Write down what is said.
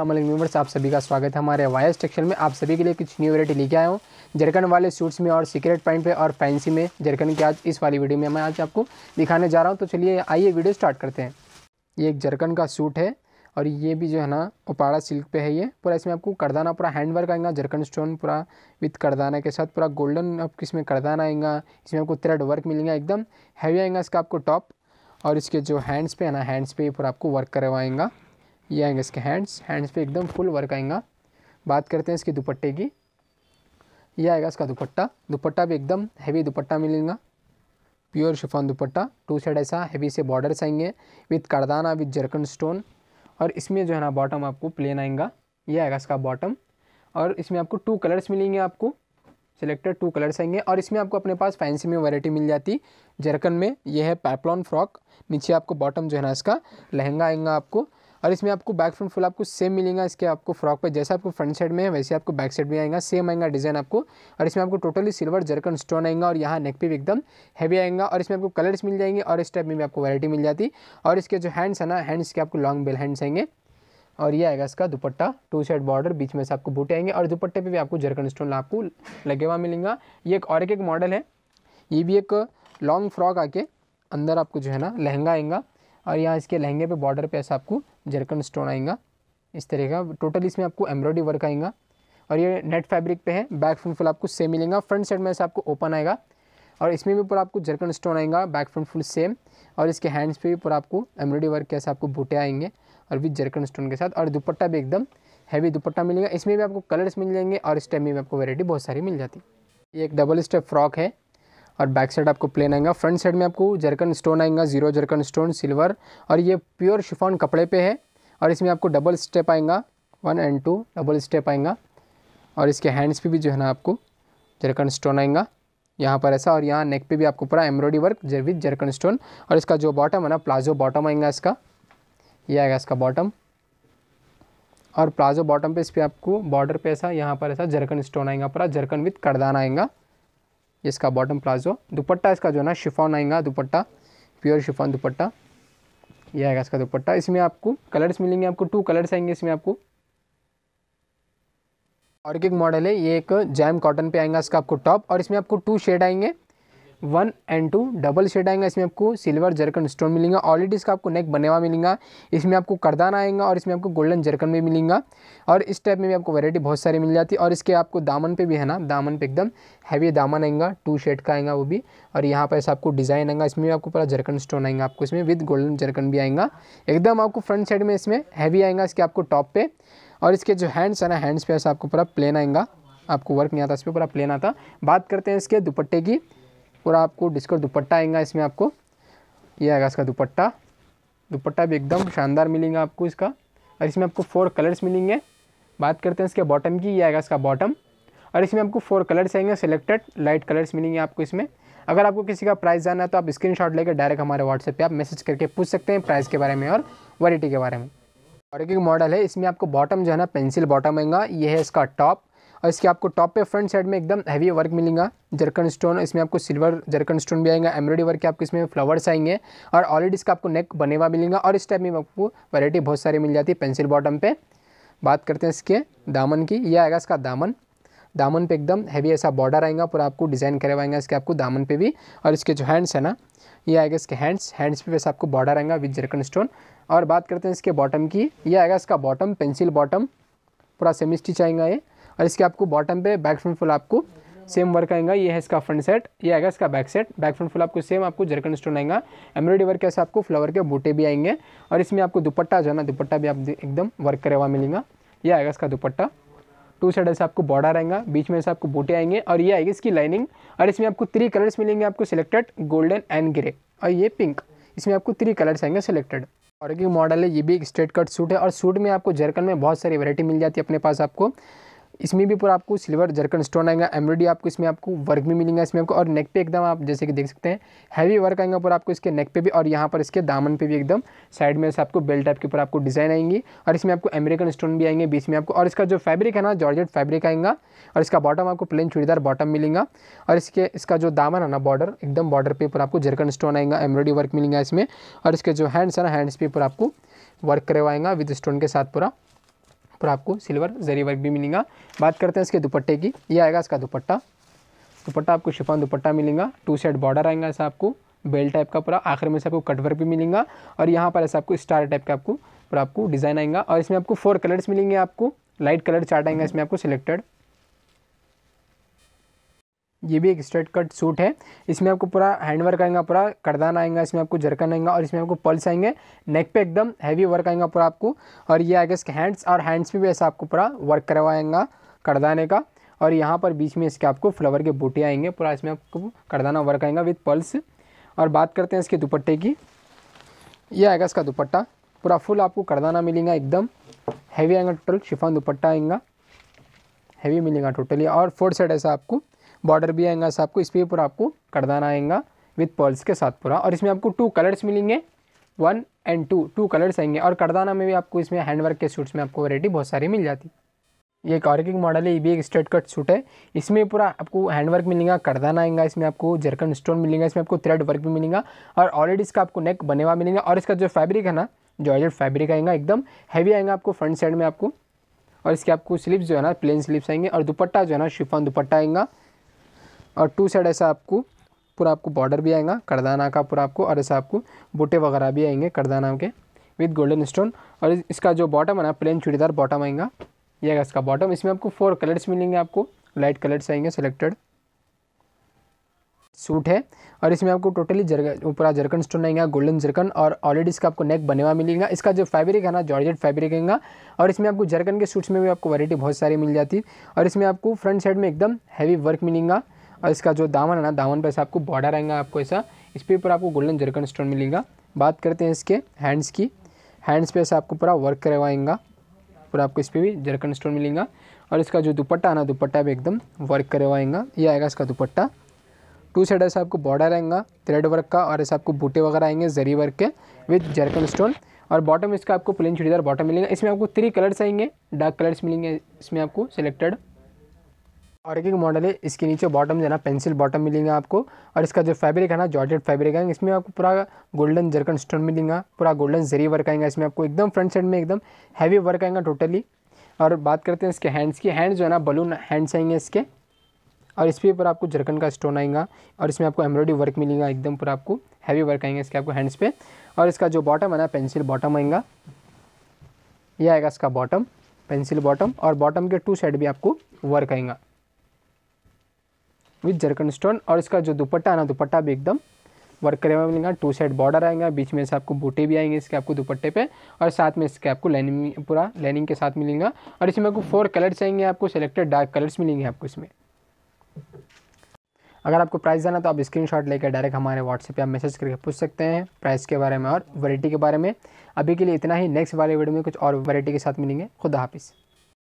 Aslam viewers आप सभी का स्वागत है हमारे वायस सेक्शन में आप सभी के लिए कुछ न्यू वैरायटी लेके आया हूँ जरकन वाले सूट्स में और सीक्रेट पैंट पे और फैंसी में जरकन के आज इस वाली वीडियो में मैं आज आपको दिखाने जा रहा हूँ तो चलिए आइए वीडियो स्टार्ट करते हैं ये एक जरकन का सूट है और ये भी जो है ना उपाड़ा सिल्क पे है ये पूरा इसमें आपको करदाना पूरा हैंड वर्क आएगा जरकन स्टोन पूरा विथ करदाना के साथ पूरा गोल्डन आपको इसमें करदाना आएगा इसमें आपको थ्रेड वर्क मिलेगा एकदम हैवी आएगा इसका आपको टॉप और इसके जो हैंड्स पे है ना हैंड्स पे पूरा आपको वर्क करवाएंगा ये आएंगे इसके हैंड्स हैंड्स पे एकदम फुल वर्क आएगा बात करते हैं इसके दुपट्टे की यह आएगा इसका दुपट्टा दुपट्टा भी एकदम हैवी दुपट्टा मिलेगा pure chiffon dupatta two side ऐसा हैवी से बॉर्डर्स आएंगे विथ करदाना विथ जरकन स्टोन और इसमें जो है ना बॉटम आपको प्लेन आएगा यह आएगा इसका बॉटम और इसमें आपको टू कलर्स मिलेंगे आपको सिलेक्टेड टू कलर्स आएंगे और इसमें आपको अपने पास फैंसी में वैरायटी मिल जाती जरकन में यह है पैपलॉन फ्रॉक नीचे आपको बॉटम जो है ना इसका लहंगा आएगा आपको और इसमें आपको बैक फ्रंट फुल आपको सेम मिलेगा इसके आपको फ्रॉक पर जैसे आपको फ्रंट साइड में है वैसे आपको बैक साइड में आएगा सेम आएगा डिज़ाइन आपको और इसमें आपको टोटली सिल्वर जरकन स्टोन आएगा और यहाँ नेक पे भी एकदम हैवी आएगा और इसमें आपको कलर्स मिल जाएंगे और इस टाइप में भी आपको वैरायटी मिल जाती और इसके जो हैंड्स है ना हैंड्स के आपको लॉन्ग बेल हैंड्स आएंगे और ये आएगा इसका दुपट्टा टू साइड बॉर्डर बीच में से आपको बूटे आएंगे और दुपट्टे पर भी आपको जरकन स्टोन आपको लगे हुआ मिलेगा ये एक और एक मॉडल है ये भी एक लॉन्ग फ्रॉक आके अंदर आपको जो है ना लहंगा आएगा और यहाँ इसके लहंगे पे बॉर्डर पे ऐसा आपको जरकन स्टोन आएगा इस तरह का टोटल इसमें आपको एम्ब्रॉयडरी वर्क आएगा और ये नेट फैब्रिक पे है बैक फ्रंट फुल आपको सेम मिलेगा फ्रंट साइड में ऐसा आपको ओपन आएगा और इसमें भी पूरा आपको जरकन स्टोन आएगा बैक फ्रंट फुल सेम और इसके हैंड्स पे भी पूरा आपको एम्ब्रॉयडरी वर्क कैसे आपको बूटे आएंगे और विथ जरकन स्टोन के साथ और दुपट्टा भी एकदम हैवी दुपट्टा मिलेगा इसमें भी आपको कलर्स मिल जाएंगे और इस टाइम में भी आपको वैरायटी बहुत सारी मिल जाती है ये एक डबल स्टेप फ्रॉक है और बैक साइड आपको प्लेन आएगा फ्रंट साइड में आपको जरकन स्टोन आएगा जीरो जरकन स्टोन सिल्वर और ये प्योर शिफॉन कपड़े पे है और इसमें आपको डबल स्टेप आएगा one and two double step आएगा और इसके हैंड्स पे भी जो है ना आपको जरकन स्टोन आएगा यहाँ पर ऐसा और यहाँ नेक पे भी आपको पूरा embroidery work with zircon stone और इसका जो बॉटम है ना प्लाजो बॉटम आएगा इसका ये आएगा इसका बॉटम और प्लाजो बॉटम पे इस पर आपको बॉर्डर पे ऐसा यहाँ पर ऐसा जरकन स्टोन आएगा पूरा जरकन विथ करदान आएगा इसका बॉटम प्लाजो दुपट्टा इसका जो है ना शिफॉन आएगा दुपट्टा प्योर शिफॉन दुपट्टा ये आएगा इसका दुपट्टा इसमें आपको कलर्स मिलेंगे आपको टू कलर्स आएंगे इसमें आपको और एक मॉडल है ये एक जैम कॉटन पे आएगा इसका आपको टॉप और इसमें आपको टू शेड आएंगे one and two double shade आएगा इसमें आपको सिल्वर जरकन स्टोन मिलेगा ऑलरेडी इसका आपको नेक बने मिलेगा इसमें आपको करदान आएगा और इसमें आपको गोल्डन जरकन भी मिलेगा और इस टाइप में भी आपको वैरायटी बहुत सारी मिल जाती है और इसके आपको दामन पे भी है ना दामन पे एकदम हैवी दामन आएगा टू शेड का आएगा वो भी और यहाँ पर ऐसा आपको डिज़ाइन आएगा इसमें भी आपको पूरा जरकन स्टोन आएगा आपको इसमें विद गोल्डन जरकन भी आएगा एकदम आपको फ्रंट साइड में इसमें हैवी आएगा इसके आपको टॉप पे और इसके जो हैंड्स है ना हैंड्स पे ऐसा आपको पूरा प्लेन आएगा आपको वर्क नहीं आता इस पर पूरा प्लेन आता बात करते हैं इसके दुपट्टे की और आपको डिस्कट दुपट्टा आएगा इसमें आपको ये आएगा इसका दुपट्टा दुपट्टा भी एकदम शानदार मिलेगा आपको इसका और इसमें आपको फोर कलर्स मिलेंगे बात करते हैं इसके बॉटम की ये आएगा इसका बॉटम और इसमें आपको फोर कलर्स आएंगे सिलेक्टेड लाइट कलर्स मिलेंगे आपको इसमें अगर आपको किसी का प्राइस जाना है तो आप स्क्रीनशॉट लेकर डायरेक्ट हमारे व्हाट्सएप पे आप मैसेज करके पूछ सकते हैं प्राइस के बारे में और वैरायटी के बारे में और एक मॉडल है इसमें आपको बॉटम जो है ना पेंसिल बॉटम आएगा ये है इसका टॉप और इसके आपको टॉप पे फ्रंट साइड में एकदम हैवी वर्क मिलेगा जरकन स्टोन इसमें आपको सिल्वर जरकन स्टोन भी आएगा एम्ब्रॉयडरी वर्क के आपको इसमें फ्लावर्स आएंगे और ऑलरेडी इसका आपको नेक बने हुआ मिलेगा और इस टाइप में आपको वैरायटी बहुत सारी मिल जाती है पेंसिल बॉटम पर बात करते हैं इसके दामन की यह आएगा इसका दामन दामन पर एकदम हैवी ऐसा बॉर्डर आएगा पूरा आपको डिज़ाइन करवाएंगे इसके आपको दामन पर भी और इसके जो हैंड्स है ना ये आएगा इसके हैंड्स हैंड्स पे वैसे आपको बॉर्डर आएगा विद जरकन स्टोन और बात करते हैं इसके बॉटम की ये आएगा इसका बॉटम पेंसिल बॉटम पूरा सेमी स्टिच आएगा ये और इसके आपको बॉटम पे बैक फ्रंट फुल आपको सेम वर्क आएगा ये है इसका फ्रंट सेट ये आएगा इसका back set back front full आपको सेम आपको जरकन स्टोन आएगा एम्ब्रॉयडरी वर्क ऐसे आपको फ्लावर के बूटे भी आएंगे और इसमें आपको दुपट्टा जो है ना दुपट्टा भी आप एकदम वर्क करे हुआ मिलेगा ये आएगा इसका दुपट्टा टू साइड से आपको बॉर्डर आएगा बीच में से आपको बूटे आएंगे और ये आएगी इसकी लाइनिंग और इसमें आपको थ्री कलर्स मिलेंगे आपको सिलेक्टेड गोल्डन एंड ग्रे और ये पिंक इसमें आपको थ्री कलर्स आएंगे सिलेक्टेड और एक मॉडल है ये भी एक स्ट्रेट कट सूट है और सूट में आपको जर्कन में बहुत सारी वैरायटी मिल जाती है अपने पास आपको इसमें भी पूरा आपको सिल्वर जरकन स्टोन आएगा एम्ब्रॉडी आपको इसमें आपको वर्क भी मिलेगा इसमें आपको और नेक पे एकदम आप जैसे कि देख सकते हैं हैवी वर्क आएगा पूरा आपको इसके नेक पे भी और यहाँ पर इसके दामन पे भी एकदम साइड में से आपको बेल्ट टाइप के ऊपर आपको डिज़ाइन आएंगी और इसमें आपको अमेरिकन स्टोन भी आएंगे बीच में आपको और इसका जो फैब्रिक है ना जॉर्जेट फैब्रिक आएगा और इसका बॉटम आपको प्लेन चूड़ीदार बॉटम मिलेगा और इसके इसका जो दामन है ना बॉर्डर एकदम बॉर्डर पे ऊपर आपको जरकन स्टोन आएगा एम्ब्रॉडी वर्क मिलेगा इसमें और इसके जो हैंड्स है ना हैंड्स पे पूरा आपको वर्क करवाएंगा विद स्टोन के साथ पूरा पर आपको सिल्वर जरी वर्क भी मिलेगा बात करते हैं इसके दुपट्टे की ये आएगा इसका दुपट्टा दुपट्टा आपको शिफान दुपट्टा मिलेगा टू साइड बॉर्डर आएगा ऐसा आपको बेल्ट टाइप का पूरा आखिर में से आपको कटवर्क भी मिलेगा और यहाँ पर ऐसा आपको स्टार टाइप का आपको पूरा आपको डिज़ाइन आएगा और इसमें आपको फोर कलर्स मिलेंगे आपको लाइट कलर चार्ट आएगा इसमें आपको सिलेक्टेड ये भी एक स्ट्रेट कट सूट है इसमें आपको पूरा हैंड वर्क आएगा पूरा करदान आएगा इसमें आपको जरकन आएगा और इसमें आपको पल्स आएंगे नेक पे एकदम हैवी वर्क आएगा पूरा आपको और ये आएगा इसके हैंड्स और हैंड्स पे भी ऐसा आपको पूरा वर्क करवाएंगा करदाने का और यहाँ पर बीच में इसके आपको फ्लावर के बूटे आएंगे पूरा इसमें आपको करदाना वर्क आएगा विथ पल्स और बात करते हैं इसके दुपट्टे की ये आएगा इसका दुपट्टा पूरा फुल आपको करदाना मिलेगा एकदम हैवी आएगा टोटल शिफान दुपट्टा आएगा हैवी मिलेगा टोटली और फोर साइड ऐसा आपको बॉर्डर भी आएगा सब आपको इस पर पूरा आपको करदाना आएगा विथ पर्ल्स के साथ पूरा और इसमें आपको टू कलर्स मिलेंगे one and two two colours आएंगे और करदाना में भी आपको इसमें हैंडवर्क के सूट्स में आपको वैरायटी बहुत सारी मिल जाती ये एक और एक मॉडल है ये भी एक स्ट्रेट कट सूट है इसमें पूरा आपको हैंडवर्क मिलेगा करदाना आएगा इसमें आपको जरकन स्टोन मिलेगा इसमें आपको थ्रेड वर्क भी मिलेगा और ऑलरेडी इसका आपको नेक बने हुआ मिलेगा और इसका जो फैब्रिक है ना जॉर्जेट फैब्रिक आएगा एकदम हैवी आएगा आपको फ्रंट साइड में आपको और इसके आपको स्लीव्स जो है ना प्लेन स्लीव्स आएंगे और दुपट्टा जो है ना शिफॉन दुपट्टा आएगा और टू साइड ऐसा आपको पूरा आपको बॉर्डर भी आएगा करदाना का पूरा आपको और ऐसा आपको बूटे वगैरह भी आएंगे करदाना के विद गोल्डन स्टोन और इसका जो बॉटम है ना प्लेन चूड़ीदार बॉटम आएगा यह है इसका बॉटम इसमें आपको फोर कलर्स मिलेंगे आपको लाइट कलर्स आएंगे सेलेक्टेड सूट है और इसमें आपको टोटली जरगन पूरा जरकन स्टोन आएगा गोल्डन जरकन और ऑलरेडी इसका आपको नेक बने हुआ मिलेगा इसका जो फैब्रिक है ना जॉर्जेट फैब्रिक आएगा और इसमें आपको जरकन के सूट्स में भी आपको वैरायटी बहुत सारी मिल जाती है और इसमें आपको फ्रंट साइड में एकदम हैवी वर्क मिलेगा और इसका जो दामन है ना दामन पर ऐसा आपको बॉर्डर आएगा आपको ऐसा इस पे ऊपर आपको गोल्डन जरकन स्टोन मिलेगा बात करते हैं इसके हैंड्स की हैंड्स पे ऐसा आपको पूरा वर्क करवाएंगा पूरा आपको इस पर भी जरकन स्टोन मिलेगा और इसका जो दुपट्टा है ना दुपट्टा भी एकदम वर्क करवाएंगा ये आएगा इसका दुपट्टा टू साइड ऐसा आपको बॉर्डर आएगा थ्रेड वर्क का और ऐसे आपको बूटे वगैरह आएंगे जरी वर्क के विथ जरकन स्टोन और बॉटम इसका आपको प्लेन चुड़ीदार बॉटम मिलेगा इसमें आपको थ्री कलर्स आएंगे डार्क कलर्स मिलेंगे इसमें आपको सिलेक्टेड और एक एक मॉडल है इसके नीचे बॉटम जो है पेंसिल बॉटम मिलेगा आपको और इसका जो फैब्रिक है ना जॉर्जेट फैब्रिक है इसमें आपको पूरा गोल्डन जरकन स्टोन मिलेगा पूरा गोल्डन जरी वर्क आएगा इसमें आपको एकदम फ्रंट साइड में एकदम हैवी वर्क आएगा टोटली और बात करते हैं इसके हैंड्स की हैंड्स जो है ना बलून हैंड्स आएंगे इसके और इस पर आपको जरकन का स्टोन आएगा और इसमें आपको एम्ब्रॉयडरी वर्क मिलेगा एकदम पूरा आपको हैवी वर्क आएंगे इसके आपको हैंड्स पे और इसका जो बॉटम है ना पेंसिल बॉटम आएगा यह आएगा इसका बॉटम पेंसिल बॉटम और बॉटम के टू साइड भी आपको वर्क आएगा विथ जरकन स्टोन और इसका जो दुपट्टा है ना दुपट्टा भी एकदम वर्क करे हुआ मिलेगा टू साइड बॉर्डर आएगा बीच में से आपको बूटे भी आएंगे इसके आपको दुपट्टे पे और साथ में इसके आपको लाइनिंग पूरा लाइनिंग के साथ मिलेगा और इसमें आपको फोर कलर्स आएंगे आपको सेलेक्टेड डार्क कलर्स मिलेंगे आपको इसमें अगर आपको प्राइस जाना तो आप स्क्रीनशॉट लेकर डायरेक्ट हमारे व्हाट्सएप पे आप मैसेज करके पूछ सकते हैं प्राइस के बारे में और वैरायटी के बारे में अभी के लिए इतना ही नेक्स्ट वाले वीडियो में कुछ और वैरायटी के साथ मिलेंगे खुदा हाफिज़